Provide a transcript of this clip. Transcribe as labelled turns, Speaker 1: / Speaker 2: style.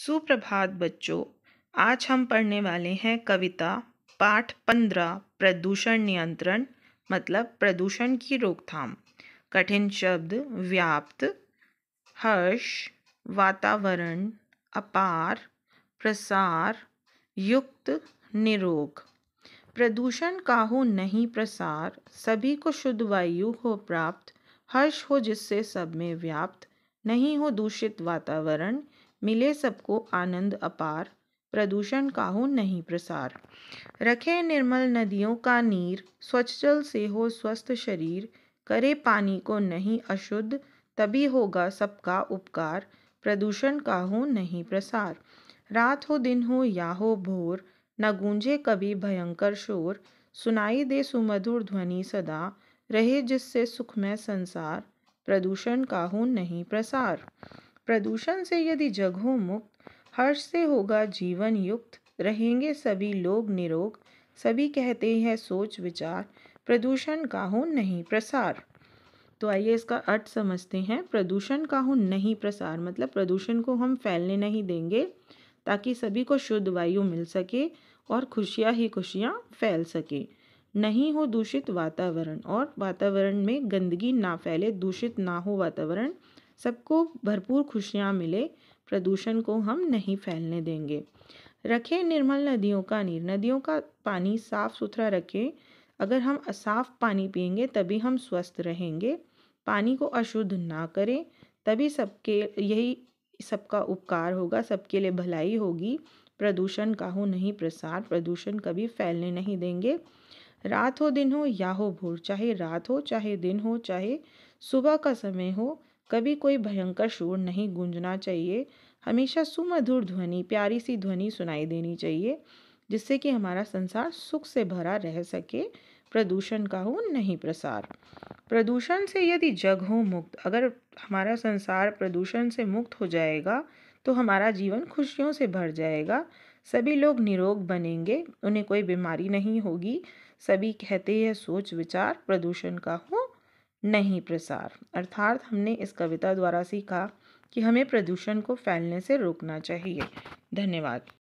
Speaker 1: सुप्रभात बच्चों आज हम पढ़ने वाले हैं कविता पाठ पंद्रह प्रदूषण नियंत्रण मतलब प्रदूषण की रोकथाम कठिन शब्द व्याप्त हर्ष वातावरण अपार प्रसार युक्त निरोग प्रदूषण का हो नहीं प्रसार सभी को शुद्ध वायु हो प्राप्त हर्ष हो जिससे सब में व्याप्त नहीं हो दूषित वातावरण मिले सबको आनंद अपार प्रदूषण काहू नहीं प्रसार रखे निर्मल नदियों का नीर स्वच्छ जल से हो स्वस्थ शरीर करे पानी को नहीं अशुद्ध तभी होगा सबका उपकार प्रदूषण काहू नहीं प्रसार रात हो दिन हो या हो भोर न गूंजे कभी भयंकर शोर सुनाई दे सुमधुर ध्वनि सदा रहे जिससे सुखमय संसार प्रदूषण काहू नहीं प्रसार प्रदूषण से यदि जगहों मुक्त हर्ष से होगा जीवन युक्त रहेंगे सभी लोग निरोग सभी कहते हैं सोच विचार प्रदूषण का हो नहीं प्रसार तो आइए इसका अर्थ समझते हैं प्रदूषण का हो नहीं प्रसार मतलब प्रदूषण को हम फैलने नहीं देंगे ताकि सभी को शुद्ध वायु मिल सके और खुशियाँ ही खुशियाँ फैल सके नहीं हो दूषित वातावरण और वातावरण में गंदगी ना फैले दूषित ना हो वातावरण सबको भरपूर खुशियाँ मिले प्रदूषण को हम नहीं फैलने देंगे रखें निर्मल नदियों का नीर नदियों का पानी साफ सुथरा रखें अगर हम साफ पानी पियेंगे तभी हम स्वस्थ रहेंगे पानी को अशुद्ध ना करें तभी सबके यही सबका उपकार होगा सबके लिए भलाई होगी प्रदूषण का हो नहीं प्रसार प्रदूषण कभी फैलने नहीं देंगे रात हो दिन हो या हो भोर चाहे रात हो चाहे दिन हो चाहे सुबह का समय हो कभी कोई भयंकर शोर नहीं गूंजना चाहिए हमेशा सुमधुर ध्वनि प्यारी सी ध्वनि सुनाई देनी चाहिए जिससे कि हमारा संसार सुख से भरा रह सके प्रदूषण का हो नहीं प्रसार प्रदूषण से यदि जग हो मुक्त अगर हमारा संसार प्रदूषण से मुक्त हो जाएगा तो हमारा जीवन खुशियों से भर जाएगा सभी लोग निरोग बनेंगे उन्हें कोई बीमारी नहीं होगी सभी कहते हैं सोच विचार प्रदूषण का हो नहीं प्रसार अर्थात हमने इस कविता द्वारा सीखा कि हमें प्रदूषण को फैलने से रोकना चाहिए धन्यवाद